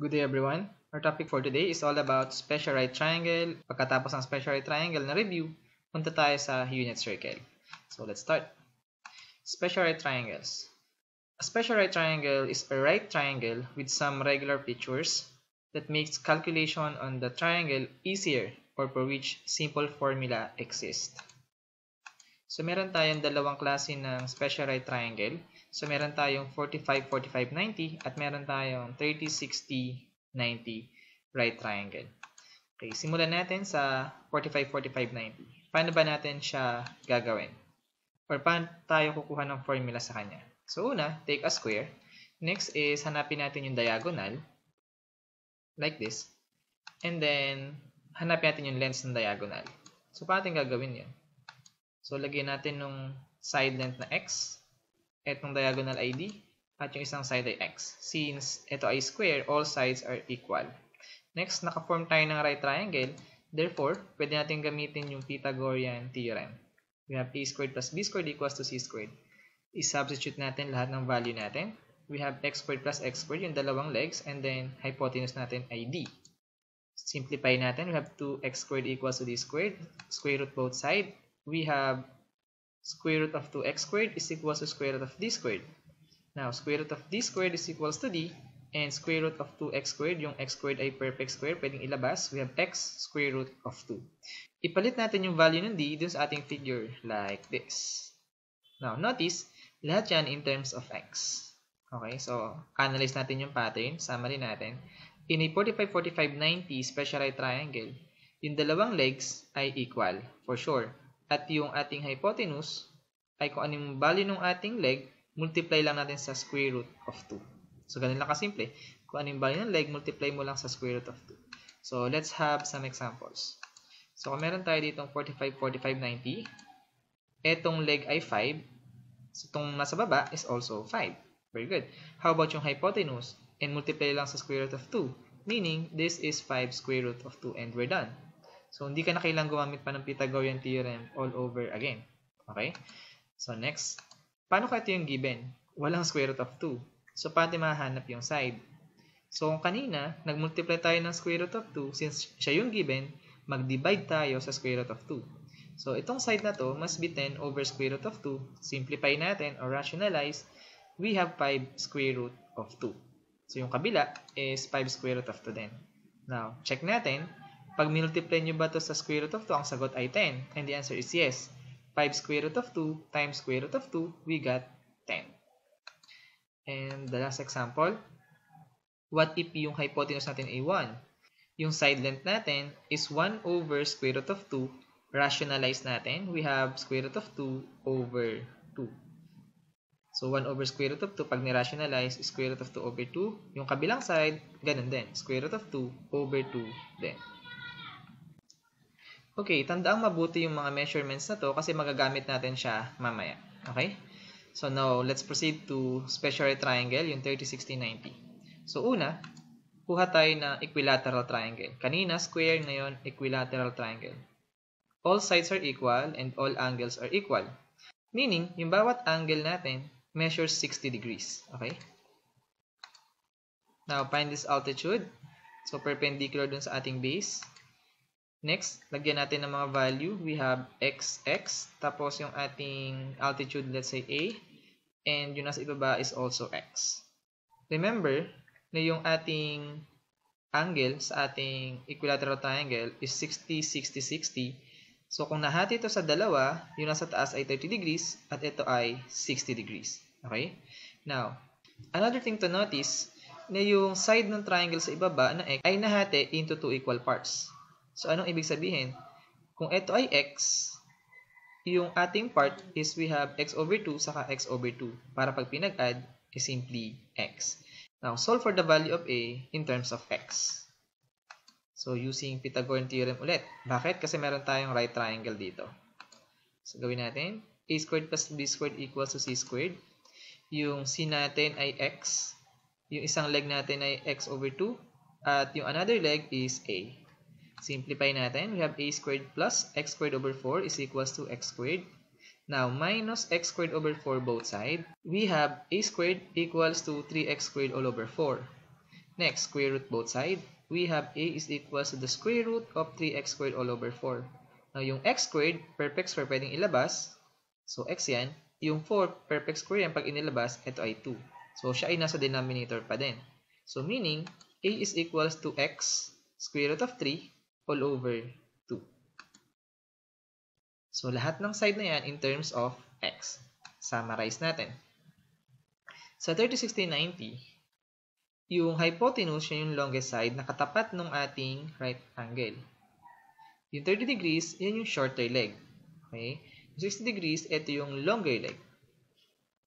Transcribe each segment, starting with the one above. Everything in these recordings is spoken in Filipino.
Good day everyone! Our topic for today is all about special right triangle. Pagkatapos ng special right triangle na review, punta tayo sa unit circle. So let's start. Special right triangles. A special right triangle is a right triangle with some regular features that makes calculation on the triangle easier or for which simple formula exist. So meron tayong dalawang klase ng special right triangle. So, meron tayong 45, 45, 90 at meron tayong 30, 60, 90 right triangle. Okay, simulan natin sa 45, 45, 90. Paano ba natin siya gagawin? Or paano tayo kukuha ng formula sa kanya? So, una, take a square. Next is hanapin natin yung diagonal. Like this. And then, hanapin natin yung length ng diagonal. So, paano natin gagawin yun? So, lagyan natin nung side length na x itong diagonal ID at yung isang side ay x. Since ito ay square, all sides are equal. Next, nakaform tayo ng right triangle. Therefore, pwede natin gamitin yung Pythagorean theorem. We have a squared plus b squared equals to c squared. I-substitute natin lahat ng value natin. We have x squared plus x squared, yung dalawang legs, and then hypotenuse natin ay d. Simplify natin, we have 2x squared equals to d squared, square root both side. We have square root of 2x squared is equal to square root of d squared. Now, square root of d squared is equals to d, and square root of 2x squared, yung x squared ay perfect square, pwedeng ilabas. We have x square root of 2. Ipalit natin yung value ng d dun sa ating figure like this. Now, notice, lahat yan in terms of x. Okay, so analyze natin yung pattern. Summary natin. In a 45-45-90 specialized triangle, yung dalawang legs ay equal for sure. At yung ating hypotenuse ay kung anong value ng ating leg, multiply lang natin sa square root of 2. So, ganun lang kasimple. Kung anong value ng leg, multiply mo lang sa square root of 2. So, let's have some examples. So, kung meron tayo ditong 45, 45, 90, etong leg ay 5. So, itong nasa baba is also 5. Very good. How about yung hypotenuse? And multiply lang sa square root of 2. Meaning, this is 5 square root of 2 and we're done. So, hindi ka na kailang gumamit pa ng Pythagorean theorem all over again. Okay? So, next. Paano ka ito yung given? Walang square root of 2. So, pati mahanap yung side. So, kung kanina, nag-multiply tayo ng square root of 2, since siya yung given, mag-divide tayo sa square root of 2. So, itong side na to must be 10 over square root of 2. Simplify natin or rationalize, we have 5 square root of 2. So, yung kabila is 5 square root of 2 din. Now, check natin pag multiply nyo ba to sa square root of 2, ang sagot ay 10. And the answer is yes. 5 square root of 2 times square root of 2, we got 10. And the last example, what if yung hypotenuse natin ay 1? Yung side length natin is 1 over square root of 2. Rationalize natin, we have square root of 2 over 2. So, 1 over square root of 2, pag ni-rationalize, square root of 2 over 2. Yung kabilang side, ganun din. Square root of 2 over 2 din. Okay, tandaang mabuti yung mga measurements na to kasi magagamit natin siya mamaya. Okay? So now, let's proceed to special triangle, yung 30-60-90. So una, kuha tayo ng equilateral triangle. Kanina, square ngayon, equilateral triangle. All sides are equal and all angles are equal. Meaning, yung bawat angle natin measures 60 degrees. Okay? Now, find this altitude. So, perpendicular dun sa ating base. Next, lagyan natin ng mga value. We have x, x. Tapos yung ating altitude, let's say A. And yung nasa ibaba is also x. Remember na yung ating angle sa ating equilateral triangle is 60, 60, 60. So kung nahati ito sa dalawa, yung nasa taas ay 30 degrees at ito ay 60 degrees. Okay? Now, another thing to notice na yung side ng triangle sa ibaba na x ay nahati into two equal parts. So, anong ibig sabihin? Kung ito ay x, yung ating part is we have x over 2 saka x over 2. Para pag pinag-add, is simply x. Now, solve for the value of a in terms of x. So, using Pythagorean theorem ulit. Bakit? Kasi meron tayong right triangle dito. So, gawin natin. a squared plus b squared equals to c squared. Yung c natin ay x. Yung isang leg natin ay x over 2. At yung another leg is a. Simplify natin. We have a squared plus x squared over 4 is equals to x squared. Now, minus x squared over 4 both side. We have a squared equals to 3x squared all over 4. Next, square root both side. We have a is equals to the square root of 3x squared all over 4. Now, yung x squared, perfect square pwedeng ilabas. So, x yan. Yung 4, perfect square yan. Pag inilabas, ito ay 2. So, siya ay nasa denominator pa din. So, meaning, a is equals to x square root of 3 all over 2. So, lahat ng side na yan in terms of x. Summarize natin. Sa 306090, yung hypotenuse yun yung longest side na katapat ng ating right angle. Yung 30 degrees, yan yung shorter leg. Okay? Yung 60 degrees, ito yung longer leg.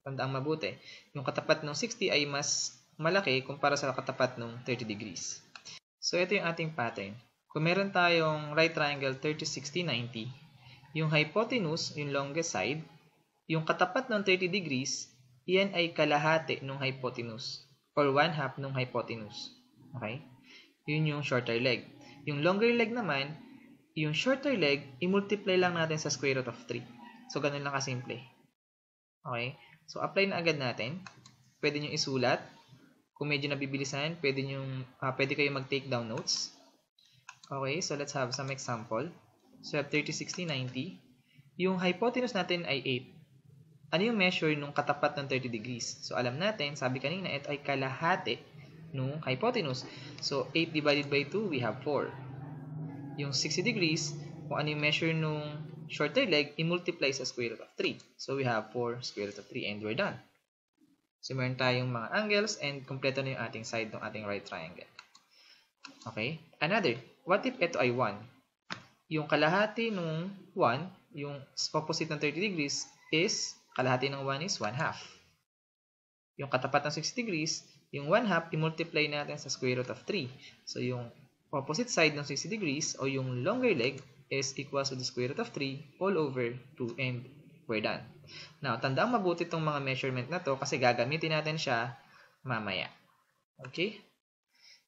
Tandaan mabuti. Yung katapat ng 60 ay mas malaki kumpara sa katapat ng 30 degrees. So, ito yung ating pattern. Kung meron tayong right triangle 30-60-90, yung hypotenuse, yung longest side, yung katapat ng 30 degrees, iyan ay kalahati ng hypotenuse or one half ng hypotenuse. Okay? Yun yung shorter leg. Yung longer leg naman, yung shorter leg, i-multiply lang natin sa square root of 3. So, ganun lang kasimple. Okay? So, apply na agad natin. Pwede nyo isulat. Kung medyo nabibilisan, pwede, nyo, uh, ah, pwede kayo mag-take down notes. Okay, so let's have some example. So, we have 30, 60, 90. Yung hypotenuse natin ay 8. Ano yung measure nung katapat ng 30 degrees? So, alam natin, sabi kanina, ito ay kalahati nung hypotenuse. So, 8 divided by 2, we have 4. Yung 60 degrees, kung ano yung measure nung shorter leg, i-multiply sa square root of 3. So, we have 4 square root of 3 and we're done. So, meron tayong mga angles and kompleto na yung ating side ng ating right triangle. Okay? Another. What if ito ay 1? Yung kalahati nung 1, yung opposite ng 30 degrees is, kalahati ng 1 is 1 half. Yung katapat ng 60 degrees, yung 1 half, i-multiply natin sa square root of 3. So, yung opposite side ng 60 degrees o yung longer leg is equal to the square root of 3 all over 2 and we're done. Now, tandaan mabuti itong mga measurement na to kasi gagamitin natin siya mamaya. Okay?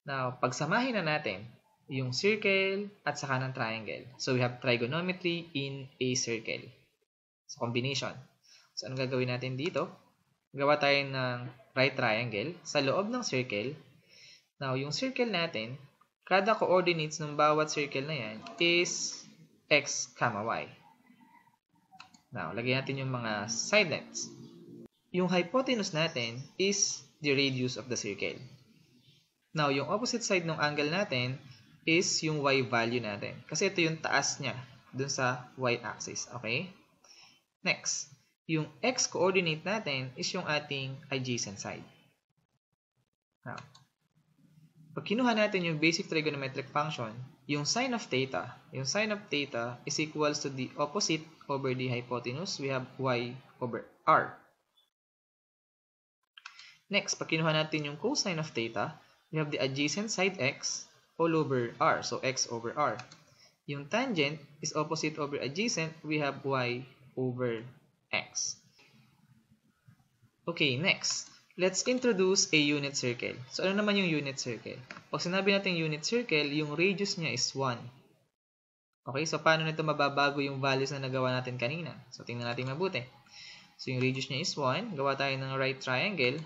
Now, pagsamahin na natin yung circle, at saka ng triangle. So, we have trigonometry in a circle. So, combination. So, ano gagawin natin dito? Gawa tayo ng right triangle sa loob ng circle. Now, yung circle natin, kada coordinates ng bawat circle na yan is x, y. Now, lagyan natin yung mga side lengths. Yung hypotenuse natin is the radius of the circle. Now, yung opposite side ng angle natin is yung y value natin. Kasi ito yung taas niya dun sa y-axis. Okay? Next, yung x-coordinate natin is yung ating adjacent side. Now, pag kinuha natin yung basic trigonometric function, yung sine of theta, yung sine of theta is equals to the opposite over the hypotenuse. We have y over r. Next, pag kinuha natin yung cosine of theta, we have the adjacent side x all over r. So, x over r. Yung tangent is opposite over adjacent. We have y over x. Okay, next. Let's introduce a unit circle. So, ano naman yung unit circle? Pag sinabi natin unit circle, yung radius niya is 1. Okay, so paano nito mababago yung values na nagawa natin kanina? So, tingnan natin mabuti. So, yung radius niya is 1. Gawa tayo ng right triangle.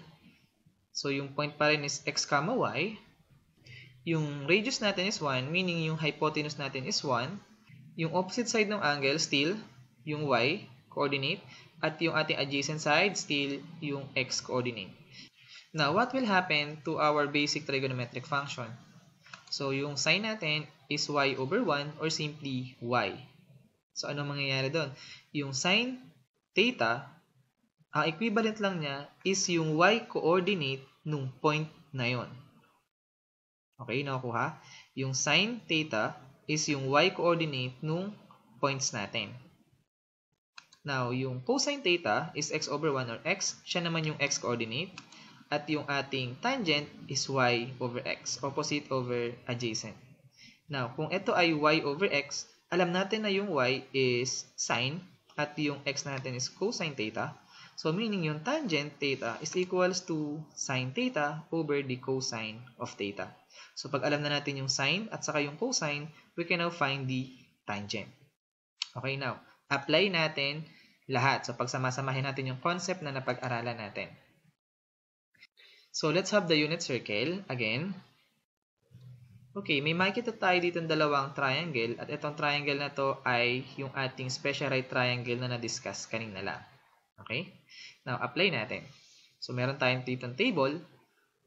So, yung point pa rin is x, y. Yung radius natin is 1, meaning yung hypotenuse natin is 1. Yung opposite side ng angle, still, yung y coordinate. At yung ating adjacent side, still, yung x coordinate. Now, what will happen to our basic trigonometric function? So, yung sine natin is y over 1 or simply y. So, ano mangyayari doon? Yung sine theta, ang equivalent lang niya is yung y coordinate nung point na yon. Okay, nakukuha? Yung sine theta is yung y coordinate nung points natin. Now, yung cosine theta is x over 1 or x. Siya naman yung x coordinate. At yung ating tangent is y over x, opposite over adjacent. Now, kung ito ay y over x, alam natin na yung y is sine at yung x natin is cosine theta. So, meaning yung tangent theta is equals to sine theta over the cosine of theta. So, pag alam na natin yung sine at saka yung cosine, we can now find the tangent. Okay, now, apply natin lahat. So, pag samasamahin natin yung concept na napag-aralan natin. So, let's have the unit circle again. Okay, may makita tayo dito ng dalawang triangle at itong triangle na to ay yung ating special right triangle na na-discuss kanina lang. Okay? Now, apply natin. So, meron tayong ditong table.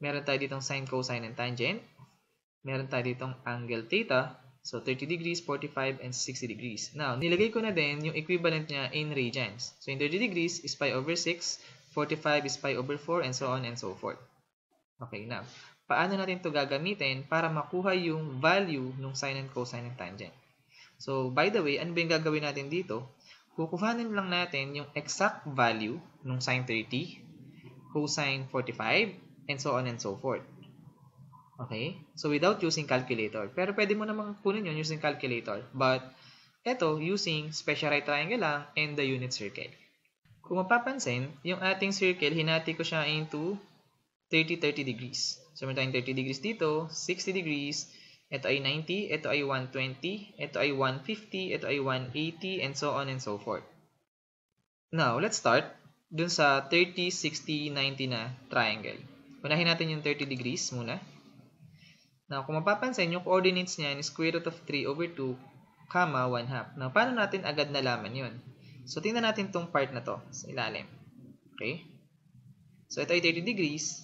Meron tayo ditong sine, cosine, and tangent. Meron tayo ditong angle theta. So, 30 degrees, 45, and 60 degrees. Now, nilagay ko na din yung equivalent niya in radians. So, in 30 degrees is pi over 6, 45 is pi over 4, and so on and so forth. Okay, now, paano natin to gagamitin para makuha yung value ng sine and cosine and tangent? So, by the way, ano ba yung gagawin natin dito? Kukuhanin lang natin yung exact value ng sine 30, cosine 45, and so on and so forth. Okay? So, without using calculator. Pero pwede mo namang kunin yun using calculator. But, ito, using special right triangle lang and the unit circle. Kung mapapansin, yung ating circle, hinati ko siya into 30-30 degrees. So, meron tayong 30 degrees dito, 60 degrees, ito ay 90, ito ay 120, ito ay 150, ito ay 180, and so on and so forth. Now, let's start dun sa 30, 60, 90 na triangle. Unahin natin yung 30 degrees muna. Now, kung mapapansin, yung coordinates niya is square root of 3 over 2, comma 1 half. Now, paano natin agad nalaman yun? So, tingnan natin tong part na to sa ilalim. Okay? So, ito ay 30 degrees.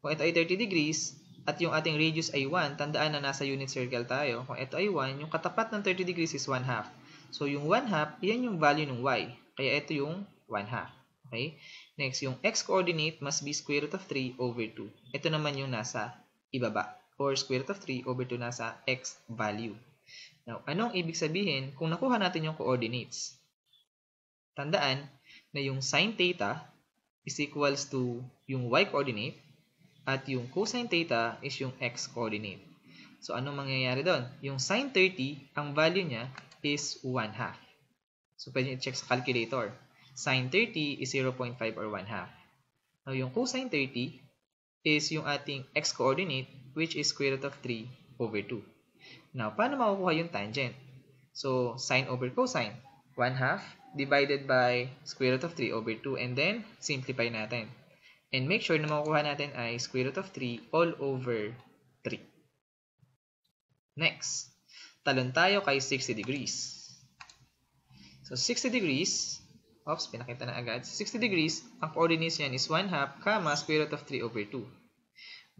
Kung ito ay 30 degrees, at yung ating radius ay 1, tandaan na nasa unit circle tayo. Kung ito ay 1, yung katapat ng 30 degrees is 1 half. So, yung 1 half, yan yung value ng y. Kaya ito yung 1 half. Okay? Next, yung x coordinate must be square root of 3 over 2. Ito naman yung nasa ibaba. Or square root of 3 over 2 nasa x value. Now, anong ibig sabihin kung nakuha natin yung coordinates? Tandaan na yung sine theta is equals to yung y coordinate at yung cosine theta is yung x-coordinate. So, anong mangyayari doon? Yung sine 30, ang value niya is 1 half. So, pwede nyo check sa calculator. Sine 30 is 0.5 or 1 half. Now, yung cosine 30 is yung ating x-coordinate which is square root of 3 over 2. Now, paano makukuha yung tangent? So, sine over cosine. 1 half divided by square root of 3 over 2 and then simplify natin. And make sure na makukuha natin ay square root of 3 all over 3. Next, talon tayo kay 60 degrees. So, 60 degrees, oops, pinakita na agad. 60 degrees, ang coordinates niyan is 1 half, comma, square root of 3 over 2.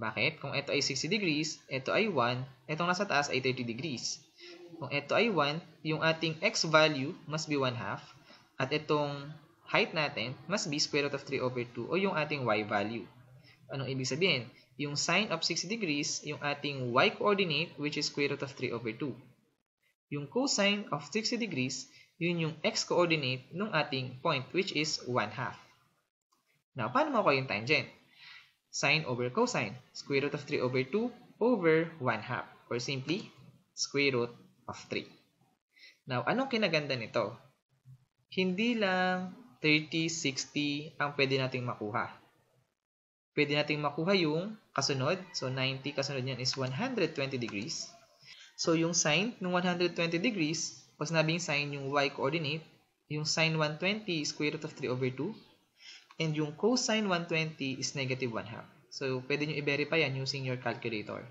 Bakit? Kung ito ay 60 degrees, ito ay 1, itong nasa taas ay 30 degrees. Kung ito ay 1, yung ating x value must be 1 half, at itong height natin must be square root of 3 over 2 o yung ating y value. Anong ibig sabihin? Yung sine of 60 degrees, yung ating y coordinate which is square root of 3 over 2. Yung cosine of 60 degrees, yun yung x coordinate ng ating point which is 1 half. Now, paano makuha yung tangent? Sine over cosine, square root of 3 over 2 over 1 half or simply square root of 3. Now, anong kinaganda nito? Hindi lang 30, 60 ang pwede nating makuha. Pwede nating makuha yung kasunod. So, 90 kasunod niyan is 120 degrees. So, yung sine ng 120 degrees, pag sinabing sine yung y coordinate, yung sine 120 is square root of 3 over 2. And yung cosine 120 is negative 1 half. So, pwede nyo i-verify yan using your calculator.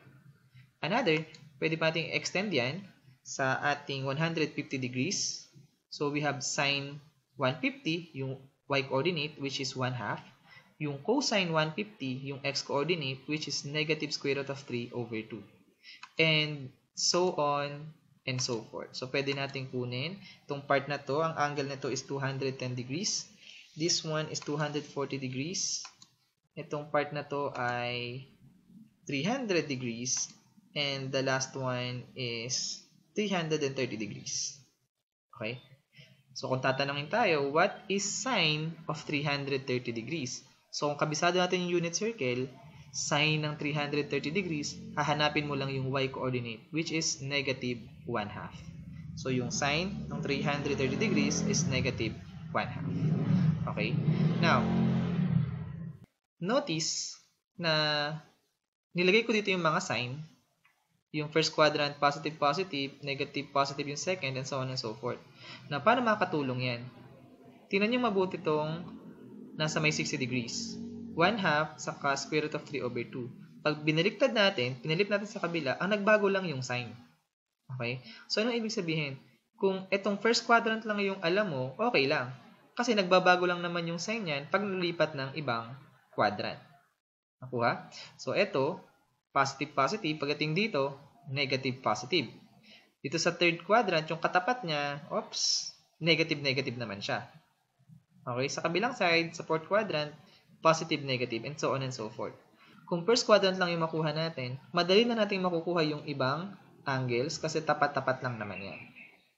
Another, pwede pa natin extend yan sa ating 150 degrees. So, we have sine 150, yung y coordinate, which is 1 half. Yung cosine 150, yung x coordinate, which is negative square root of 3 over 2. And so on and so forth. So, pwede nating kunin. Itong part na to, ang angle na to is 210 degrees. This one is 240 degrees. Itong part na to ay 300 degrees. And the last one is 330 degrees. Okay? So kung tatanungin tayo, what is sine of 330 degrees? So kung kabisado natin yung unit circle, sine ng 330 degrees, hahanapin mo lang yung y coordinate which is negative 1 half. So yung sine ng 330 degrees is negative 1 half. Okay? Now, notice na nilagay ko dito yung mga sine yung first quadrant, positive, positive, negative, positive yung second, and so on and so forth. Na paano makakatulong yan? Tingnan nyo mabuti itong nasa may 60 degrees. 1 half saka square root of 3 over 2. Pag binaliktad natin, pinilip natin sa kabila, ang nagbago lang yung sign. Okay? So, anong ibig sabihin? Kung itong first quadrant lang yung alam mo, okay lang. Kasi nagbabago lang naman yung sign yan pag nalipat ng ibang quadrant. Nakuha? So, ito, positive positive pagdating dito negative positive dito sa third quadrant yung katapat niya oops negative negative naman siya okay sa kabilang side sa fourth quadrant positive negative and so on and so forth kung first quadrant lang yung makuha natin madali na nating makukuha yung ibang angles kasi tapat-tapat lang naman yan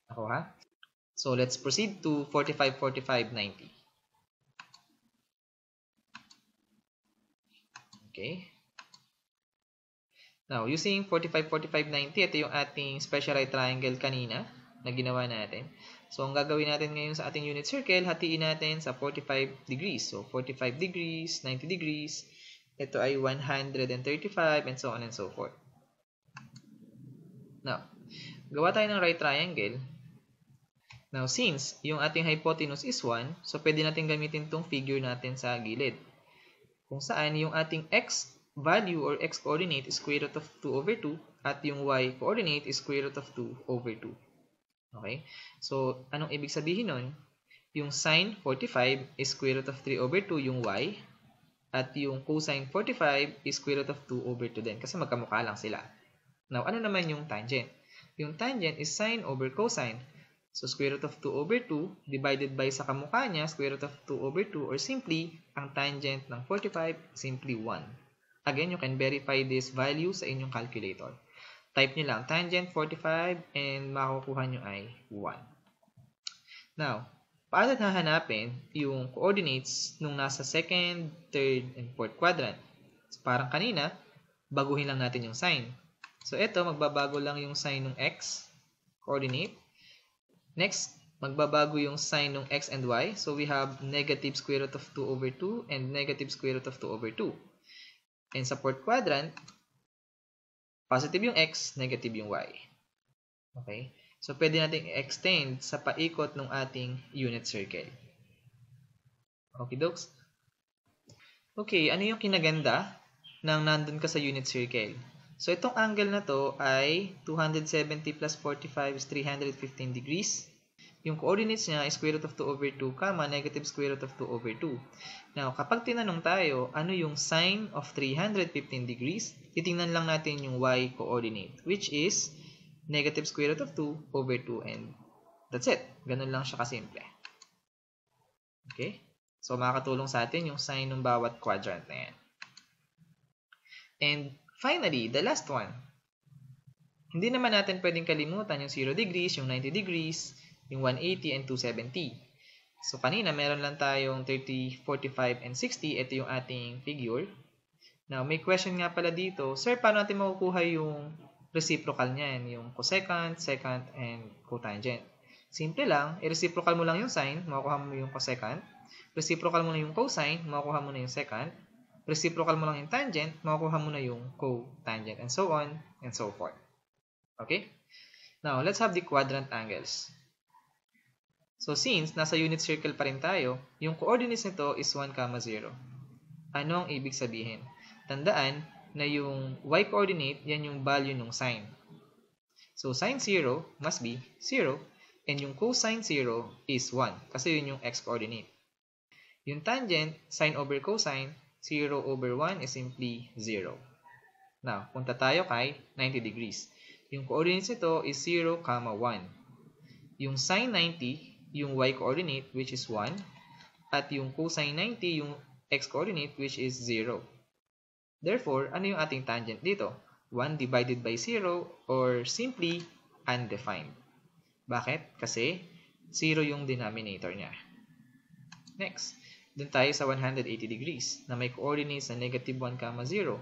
ha so let's proceed to 45 45 90 okay Now, using 45, 45, 90, ito yung ating special right triangle kanina na ginawa natin. So, ang gagawin natin ngayon sa ating unit circle, hatiin natin sa 45 degrees. So, 45 degrees, 90 degrees, ito ay 135, and so on and so forth. Now, gawa tayo ng right triangle. Now, since yung ating hypotenuse is 1, so pwede natin gamitin itong figure natin sa gilid. Kung saan yung ating x value or x coordinate is square root of 2 over 2 at yung y coordinate is square root of 2 over 2. Okay? So, anong ibig sabihin nun? Yung sine 45 is square root of 3 over 2 yung y at yung cosine 45 is square root of 2 over 2 din kasi magkamukha lang sila. Now, ano naman yung tangent? Yung tangent is sine over cosine. So, square root of 2 over 2 divided by sa kamukha niya, square root of 2 over 2 or simply, ang tangent ng 45, simply 1. Again, you can verify this value sa inyong calculator. Type nyo lang, tangent 45 and makukuha nyo ay 1. Now, paano hahanapin yung coordinates nung nasa second, third, and fourth quadrant? So, parang kanina, baguhin lang natin yung sign. So, ito, magbabago lang yung sign ng x coordinate. Next, magbabago yung sign ng x and y. So, we have negative square root of 2 over 2 and negative square root of 2 over 2. And sa fourth quadrant, positive yung x, negative yung y. Okay? So, pwede nating extend sa paikot ng ating unit circle. Okay, dokes? Okay, ano yung kinaganda ng nandun ka sa unit circle? So, itong angle na to ay 270 plus 45 is 315 degrees. Yung coordinates niya is square root of 2 over 2, comma, negative square root of 2 over 2. Now, kapag tinanong tayo, ano yung sine of 315 degrees, titingnan lang natin yung y coordinate, which is negative square root of 2 over 2, and that's it. Ganun lang siya kasimple. Okay? So, makakatulong sa atin yung sine ng bawat quadrant na yan. And finally, the last one. Hindi naman natin pwedeng kalimutan yung 0 degrees, yung 90 degrees, yung 180 and 270. So, kanina meron lang tayong 30, 45, and 60. Ito yung ating figure. Now, may question nga pala dito, Sir, paano natin makukuha yung reciprocal niyan? Yung cosecant, secant, and cotangent. Simple lang, i-reciprocal mo lang yung sine, makukuha mo yung cosecant. Reciprocal mo na yung cosine, makukuha mo na yung secant. Reciprocal mo lang yung tangent, makukuha mo na yung cotangent. And so on, and so forth. Okay? Now, let's have the quadrant angles. So since nasa unit circle pa rin tayo, yung coordinates nito is 1, 0. Ano ang ibig sabihin? Tandaan na yung y coordinate, yan yung value ng sine. So sine 0 must be 0 and yung cosine 0 is 1 kasi yun yung x coordinate. Yung tangent, sine over cosine, 0 over 1 is simply 0. Now, punta tayo kay 90 degrees. Yung coordinates nito is 0, 1. Yung sine 90 yung y coordinate which is 1 at yung cosine 90 yung x coordinate which is 0. Therefore, ano yung ating tangent dito? 1 divided by 0 or simply undefined. Bakit? Kasi 0 yung denominator niya. Next, dun tayo sa 180 degrees na may coordinates na negative 1, 0.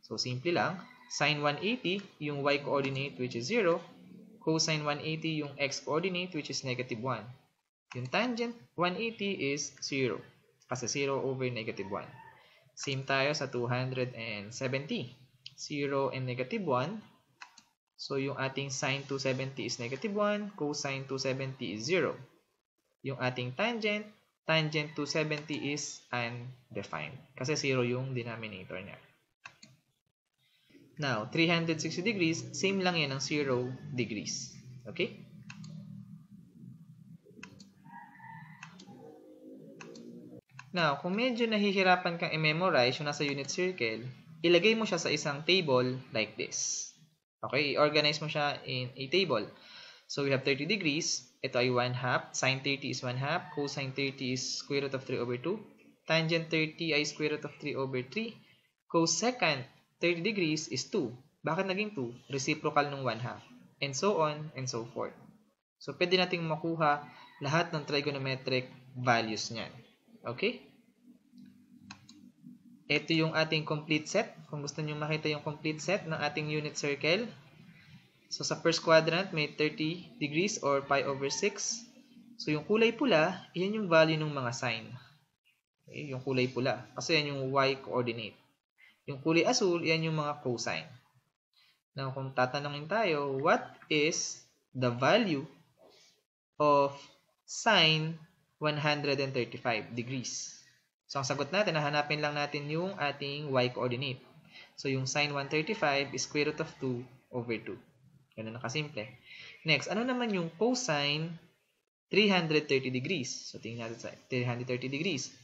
So, simple lang, sine 180 yung y coordinate which is 0, cosine 180 yung x coordinate which is negative 1. Yung tangent 180 is 0 kasi 0 over negative 1. Same tayo sa 270. 0 and negative 1. So, yung ating sine 270 is negative 1. Cosine 270 is 0. Yung ating tangent, tangent 270 is undefined. Kasi 0 yung denominator niya. Now, 360 degrees, same lang yan ng 0 degrees. Okay? Now, kung medyo nahihirapan kang i-memorize yung nasa unit circle, ilagay mo siya sa isang table like this. Okay, i-organize mo siya in a table. So, we have 30 degrees. Ito ay 1 half. Sine 30 is 1 half. Cosine 30 is square root of 3 over 2. Tangent 30 ay square root of 3 over 3. Cosecant 30 degrees is 2. Bakit naging 2? Reciprocal ng 1 half. And so on and so forth. So, pwede nating makuha lahat ng trigonometric values niyan. Okay? Ito yung ating complete set. Kung gusto nyo makita yung complete set ng ating unit circle. So, sa first quadrant, may 30 degrees or pi over 6. So, yung kulay pula, yan yung value ng mga sign. Okay, yung kulay pula. Kasi yan yung y coordinate. Yung kulay asul, yan yung mga cosine. Now, kung tatanungin tayo, what is the value of sine 135 degrees. So, ang sagot natin, hahanapin lang natin yung ating y coordinate. So, yung sine 135 is square root of 2 over 2. Ganun na kasimple. Next, ano naman yung cosine 330 degrees? So, tingnan natin sa 330 degrees.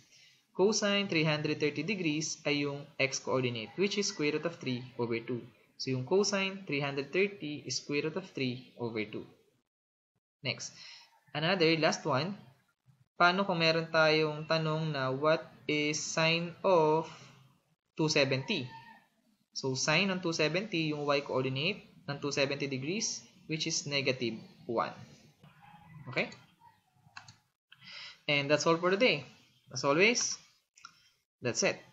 Cosine 330 degrees ay yung x coordinate, which is square root of 3 over 2. So, yung cosine 330 is square root of 3 over 2. Next, another last one, paano kung meron tayong tanong na what is sine of 270? So, sine ng 270, yung y coordinate ng 270 degrees, which is negative 1. Okay? And that's all for today. As always, that's it.